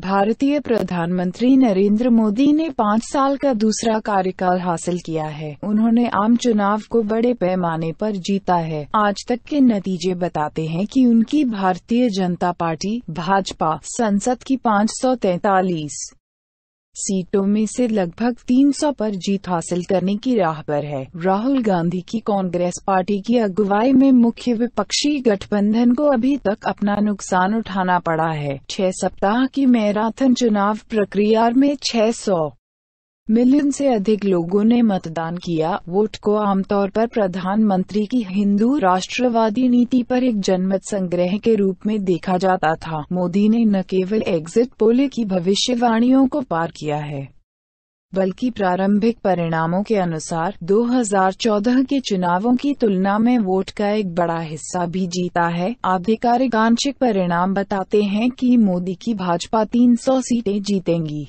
भारतीय प्रधानमंत्री नरेंद्र मोदी ने पाँच साल का दूसरा कार्यकाल हासिल किया है उन्होंने आम चुनाव को बड़े पैमाने पर जीता है आज तक के नतीजे बताते हैं कि उनकी भारतीय जनता पार्टी भाजपा संसद की पाँच सीटों में से लगभग 300 पर जीत हासिल करने की राह पर है राहुल गांधी की कांग्रेस पार्टी की अगुवाई में मुख्य विपक्षी गठबंधन को अभी तक अपना नुकसान उठाना पड़ा है छह सप्ताह की मैराथन चुनाव प्रक्रिया में 600 मिलियन से अधिक लोगों ने मतदान किया वोट को आमतौर पर प्रधानमंत्री की हिंदू राष्ट्रवादी नीति पर एक जनमत संग्रह के रूप में देखा जाता था मोदी ने न केवल एग्जिट पोल की भविष्यवाणियों को पार किया है बल्कि प्रारंभिक परिणामों के अनुसार 2014 के चुनावों की तुलना में वोट का एक बड़ा हिस्सा भी जीता है आधिकारिक आंशिक परिणाम बताते हैं कि मोदी की भाजपा 300 सीटें जीतेंगी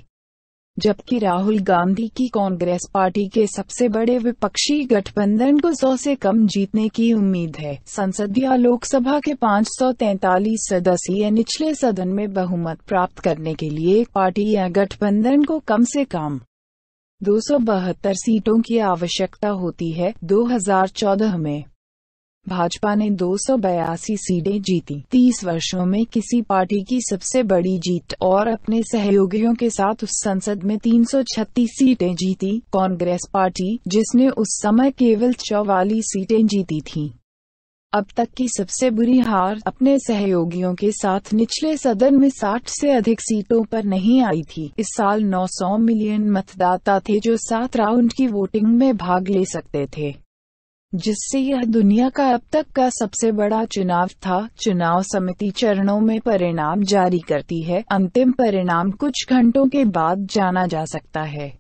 जबकि राहुल गांधी की कांग्रेस पार्टी के सबसे बड़े विपक्षी गठबंधन को सौ से कम जीतने की उम्मीद है संसदीय लोकसभा के 543 सदस्यीय निचले सदन में बहुमत प्राप्त करने के लिए पार्टी या गठबंधन को कम से कम दो सीटों की आवश्यकता होती है 2014 में भाजपा ने दो सीटें जीती 30 वर्षों में किसी पार्टी की सबसे बड़ी जीत और अपने सहयोगियों के साथ उस संसद में 336 सीटें जीती कांग्रेस पार्टी जिसने उस समय केवल चौवालीस सीटें जीती थी अब तक की सबसे बुरी हार अपने सहयोगियों के साथ निचले सदन में 60 से अधिक सीटों पर नहीं आई थी इस साल 900 मिलियन मतदाता थे जो सात राउंड की वोटिंग में भाग ले सकते थे जिससे यह दुनिया का अब तक का सबसे बड़ा चुनाव था चुनाव समिति चरणों में परिणाम जारी करती है अंतिम परिणाम कुछ घंटों के बाद जाना जा सकता है